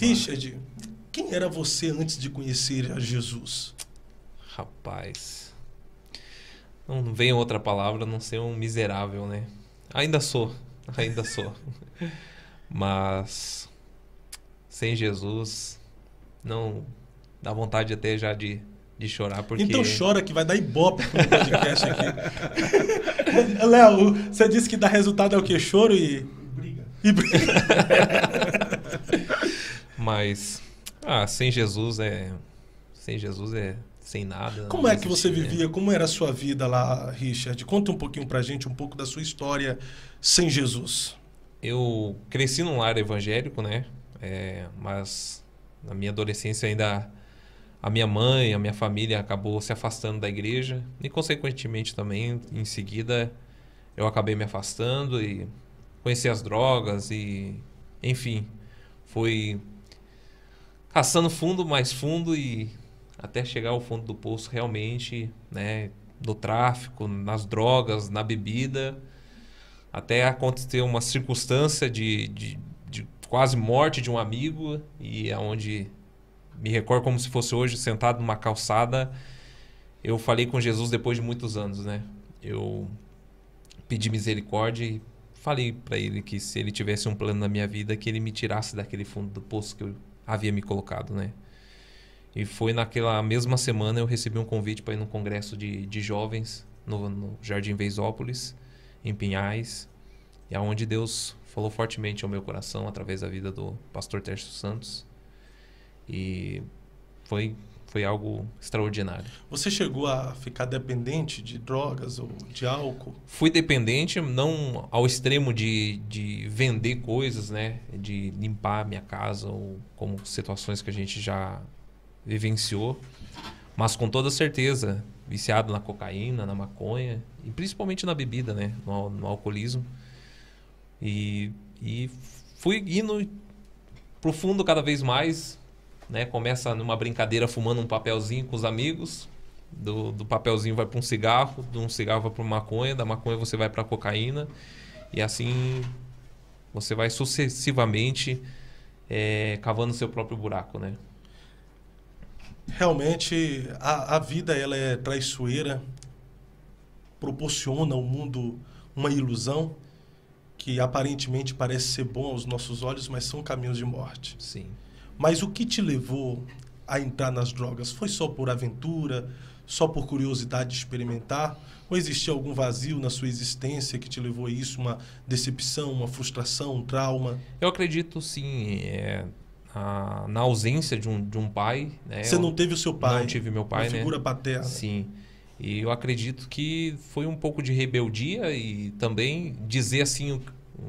Richard, quem era você antes de conhecer a Jesus? Rapaz. Não, vem outra palavra a não ser um miserável, né? Ainda sou. Ainda sou. Mas. Sem Jesus. Não. Dá vontade até já de de chorar porque... Então chora que vai dar ibope no podcast aqui. Léo, você disse que dá resultado é o quê? Choro e... Briga. E briga. Mas, ah, sem Jesus é. Sem Jesus é sem nada. Como é que você né? vivia? Né? Como era a sua vida lá, Richard? Conta um pouquinho pra gente, um pouco da sua história sem Jesus. Eu cresci num lar evangélico, né? É, mas na minha adolescência ainda a minha mãe, a minha família acabou se afastando da igreja e consequentemente também em seguida eu acabei me afastando e conheci as drogas e enfim, foi caçando fundo, mais fundo e até chegar ao fundo do poço realmente, né, no tráfico, nas drogas, na bebida, até acontecer uma circunstância de, de, de quase morte de um amigo e aonde é me recordo como se fosse hoje sentado numa calçada, eu falei com Jesus depois de muitos anos, né? Eu pedi misericórdia e falei para ele que se ele tivesse um plano na minha vida, que ele me tirasse daquele fundo do poço que eu havia me colocado, né? E foi naquela mesma semana eu recebi um convite para ir num congresso de, de jovens no, no Jardim Veisópolis, em Pinhais, e aonde Deus falou fortemente ao meu coração através da vida do pastor Tércio Santos. E foi foi algo extraordinário. Você chegou a ficar dependente de drogas ou de álcool? Fui dependente, não ao extremo de, de vender coisas, né? De limpar minha casa ou como situações que a gente já vivenciou. Mas com toda certeza, viciado na cocaína, na maconha e principalmente na bebida, né? No, no alcoolismo. E, e fui indo profundo cada vez mais né? Começa numa brincadeira fumando um papelzinho com os amigos. Do, do papelzinho vai para um cigarro, de um cigarro vai para maconha, da maconha você vai para cocaína. E assim você vai sucessivamente é, cavando seu próprio buraco, né? Realmente, a, a vida ela é traiçoeira, proporciona ao mundo uma ilusão que aparentemente parece ser bom aos nossos olhos, mas são caminhos de morte. Sim. Mas o que te levou a entrar nas drogas? Foi só por aventura? Só por curiosidade de experimentar? Ou existia algum vazio na sua existência que te levou a isso? Uma decepção, uma frustração, um trauma? Eu acredito sim. É, a, na ausência de um, de um pai. Né? Você eu, não teve o seu pai? Não tive meu pai. Uma né? figura paterna. Sim. E eu acredito que foi um pouco de rebeldia e também dizer assim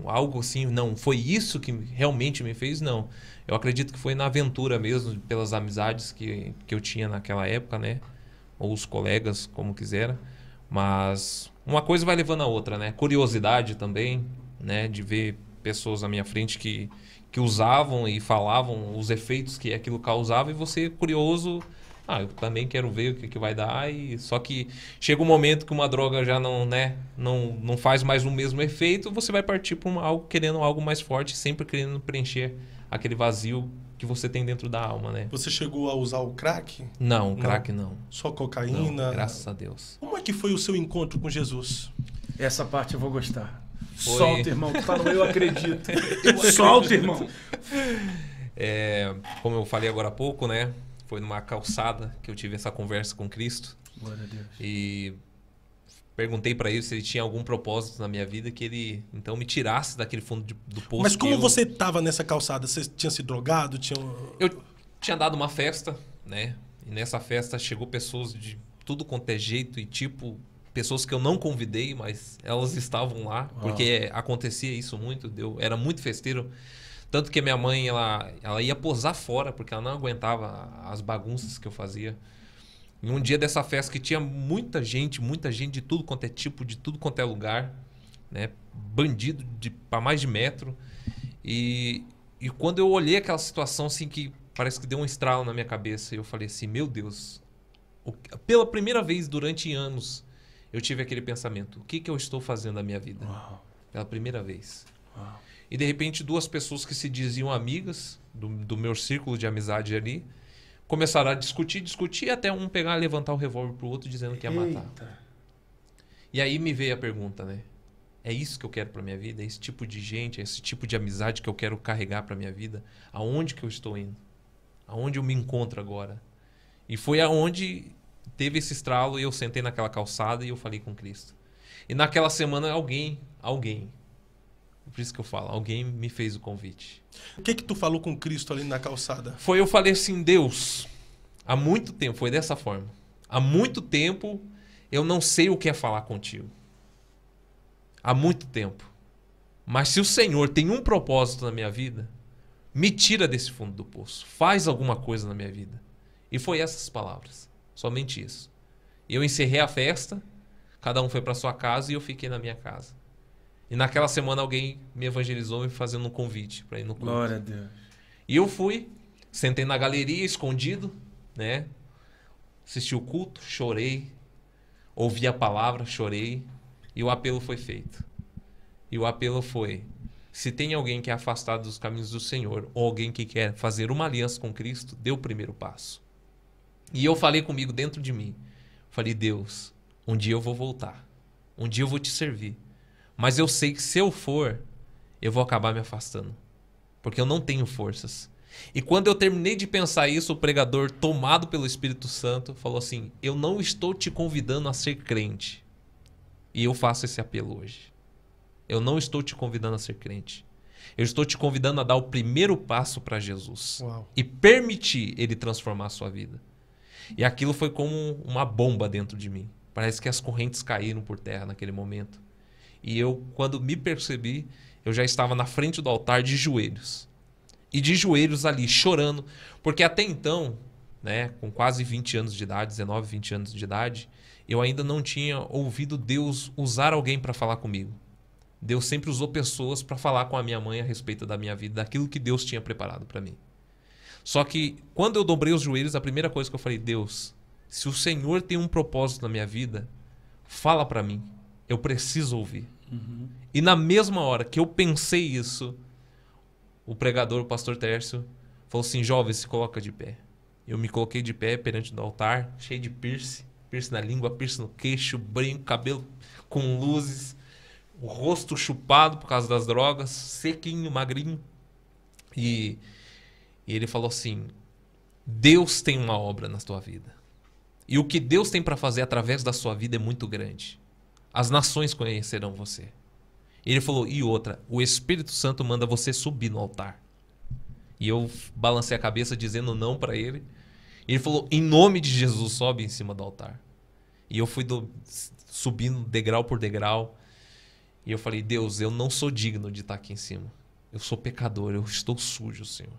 algo assim, não, foi isso que realmente me fez, não. Eu acredito que foi na aventura mesmo, pelas amizades que, que eu tinha naquela época, né? Ou os colegas, como quiser Mas uma coisa vai levando a outra, né? Curiosidade também, né? De ver pessoas na minha frente que, que usavam e falavam os efeitos que aquilo causava e você curioso ah, eu também quero ver o que, que vai dar. E só que chega um momento que uma droga já não, né, não, não faz mais o mesmo efeito, você vai partir para algo querendo algo mais forte, sempre querendo preencher aquele vazio que você tem dentro da alma, né? Você chegou a usar o crack? Não, crack não. não. Só cocaína? Não, graças a Deus. Como é que foi o seu encontro com Jesus? Essa parte eu vou gostar. Foi... Solta, irmão. Tu tá eu acredito. Solta, irmão. É, como eu falei agora há pouco, né? Foi numa calçada que eu tive essa conversa com Cristo. Glória a Deus. E perguntei para ele se ele tinha algum propósito na minha vida que ele então me tirasse daquele fundo de, do poço. Mas como eu... você estava nessa calçada? Você tinha se drogado? Tinha... Eu tinha dado uma festa, né? E nessa festa chegou pessoas de tudo quanto é jeito e tipo, pessoas que eu não convidei, mas elas estavam lá, porque acontecia isso muito, eu era muito festeiro. Tanto que minha mãe, ela, ela ia posar fora, porque ela não aguentava as bagunças que eu fazia. Em um dia dessa festa que tinha muita gente, muita gente de tudo quanto é tipo, de tudo quanto é lugar, né? Bandido de para mais de metro. E, e quando eu olhei aquela situação assim que parece que deu um estralo na minha cabeça, e eu falei assim: "Meu Deus, pela primeira vez durante anos eu tive aquele pensamento: o que que eu estou fazendo na minha vida?" Uau. Pela primeira vez. Uau. E de repente, duas pessoas que se diziam amigas, do, do meu círculo de amizade ali, começaram a discutir, discutir, até um pegar levantar o revólver pro outro dizendo que ia matar. Eita. E aí me veio a pergunta, né? É isso que eu quero para minha vida? É esse tipo de gente, é esse tipo de amizade que eu quero carregar para minha vida? Aonde que eu estou indo? Aonde eu me encontro agora? E foi aonde teve esse estralo e eu sentei naquela calçada e eu falei com Cristo. E naquela semana alguém, alguém por isso que eu falo, alguém me fez o convite. O que que tu falou com Cristo ali na calçada? Foi eu falei assim, Deus, há muito tempo, foi dessa forma. Há muito tempo eu não sei o que é falar contigo. Há muito tempo. Mas se o Senhor tem um propósito na minha vida, me tira desse fundo do poço. Faz alguma coisa na minha vida. E foi essas palavras. Somente isso. Eu encerrei a festa, cada um foi para sua casa e eu fiquei na minha casa. E naquela semana alguém me evangelizou me fazendo um convite para ir no culto. Glória a Deus. E eu fui, sentei na galeria, escondido, né? Assisti o culto, chorei, ouvi a palavra, chorei, e o apelo foi feito. E o apelo foi: se tem alguém que é afastado dos caminhos do Senhor, ou alguém que quer fazer uma aliança com Cristo, dê o primeiro passo. E eu falei comigo dentro de mim: falei, Deus, um dia eu vou voltar, um dia eu vou te servir mas eu sei que se eu for, eu vou acabar me afastando. Porque eu não tenho forças. E quando eu terminei de pensar isso, o pregador, tomado pelo Espírito Santo, falou assim: Eu não estou te convidando a ser crente. E eu faço esse apelo hoje. Eu não estou te convidando a ser crente. Eu estou te convidando a dar o primeiro passo para Jesus Uau. e permitir ele transformar a sua vida. E aquilo foi como uma bomba dentro de mim. Parece que as correntes caíram por terra naquele momento. E eu, quando me percebi, eu já estava na frente do altar de joelhos. E de joelhos ali, chorando, porque até então, né, com quase 20 anos de idade, 19, 20 anos de idade, eu ainda não tinha ouvido Deus usar alguém para falar comigo. Deus sempre usou pessoas para falar com a minha mãe a respeito da minha vida, daquilo que Deus tinha preparado para mim. Só que quando eu dobrei os joelhos, a primeira coisa que eu falei, Deus, se o Senhor tem um propósito na minha vida, fala para mim. Eu preciso ouvir. Uhum. E na mesma hora que eu pensei isso, o pregador, o pastor Tércio, falou assim: jovem, se coloca de pé. Eu me coloquei de pé perante o altar, cheio de piercing, piercing na língua, piercing no queixo, brinco, cabelo com luzes, o rosto chupado por causa das drogas, sequinho, magrinho. E, e ele falou assim: Deus tem uma obra na tua vida. E o que Deus tem para fazer através da sua vida é muito grande. As nações conhecerão você. Ele falou: E outra, o Espírito Santo manda você subir no altar. E eu balancei a cabeça dizendo não para ele. Ele falou: Em nome de Jesus, sobe em cima do altar. E eu fui do, subindo degrau por degrau. E eu falei: Deus, eu não sou digno de estar tá aqui em cima. Eu sou pecador, eu estou sujo, Senhor.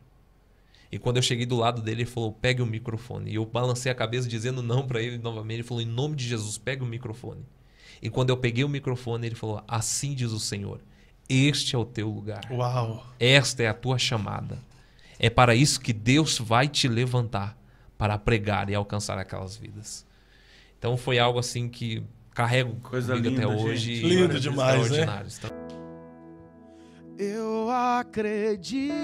E quando eu cheguei do lado dele, ele falou: pegue o microfone. E eu balancei a cabeça dizendo não para ele novamente. Ele falou: em nome de Jesus, pegue o microfone. E quando eu peguei o microfone, ele falou: Assim diz o Senhor, este é o teu lugar. Uau! Esta é a tua chamada. É para isso que Deus vai te levantar para pregar e alcançar aquelas vidas. Então foi algo assim que carrego Coisa linda, até hoje. Gente. Lindo demais, né? Então, eu acredito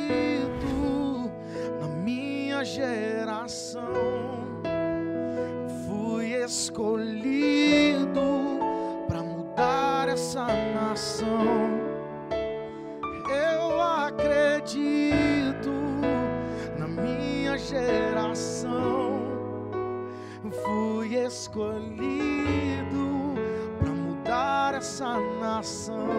na minha geração. Fui escolhido essa nação. Eu acredito na minha geração. Fui escolhido para mudar essa nação.